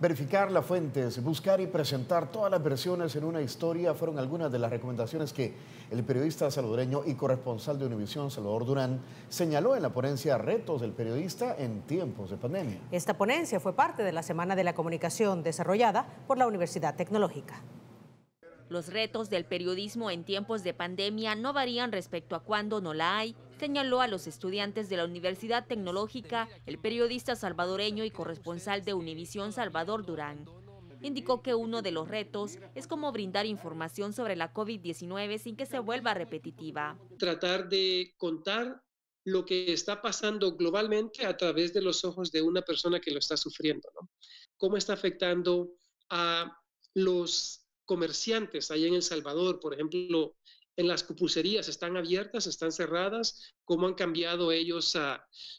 Verificar las fuentes, buscar y presentar todas las versiones en una historia fueron algunas de las recomendaciones que el periodista salvadoreño y corresponsal de Univisión, Salvador Durán, señaló en la ponencia Retos del Periodista en tiempos de pandemia. Esta ponencia fue parte de la Semana de la Comunicación desarrollada por la Universidad Tecnológica. Los retos del periodismo en tiempos de pandemia no varían respecto a cuando no la hay señaló a los estudiantes de la Universidad Tecnológica el periodista salvadoreño y corresponsal de Univisión Salvador Durán. Indicó que uno de los retos es cómo brindar información sobre la COVID-19 sin que se vuelva repetitiva. Tratar de contar lo que está pasando globalmente a través de los ojos de una persona que lo está sufriendo, Cómo está afectando a los comerciantes ahí en El Salvador, por ejemplo, en las cupuserías están abiertas, están cerradas, cómo han cambiado ellos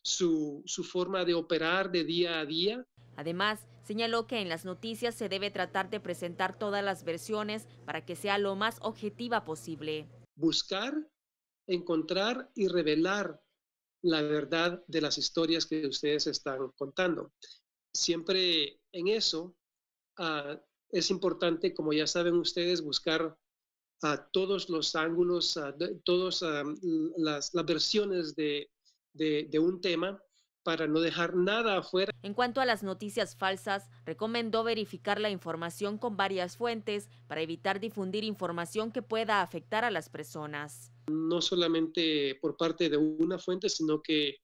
su, forma de operar de día a día. Además, señaló que en las noticias se debe tratar de presentar todas las versiones para que sea lo más objetiva posible. Buscar, encontrar y revelar la verdad de las historias que ustedes están contando. Siempre en eso ah, es importante, como ya saben ustedes, buscar a todos los ángulos, a todas las, versiones de, un tema para no dejar nada afuera. En cuanto a las noticias falsas, recomendó verificar la información con varias fuentes para evitar difundir información que pueda afectar a las personas. No solamente por parte de una fuente, sino que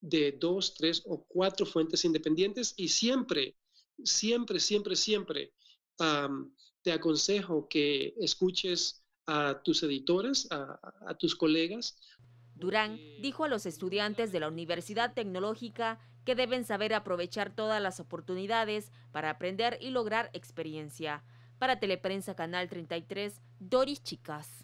de dos, tres o cuatro fuentes independientes y siempre, siempre, siempre, siempre te aconsejo que escuches a tus editores, a, tus colegas. Durán dijo a los estudiantes de la Universidad Tecnológica que deben saber aprovechar todas las oportunidades para aprender y lograr experiencia. Para Teleprensa Canal 33, Doris Chicas.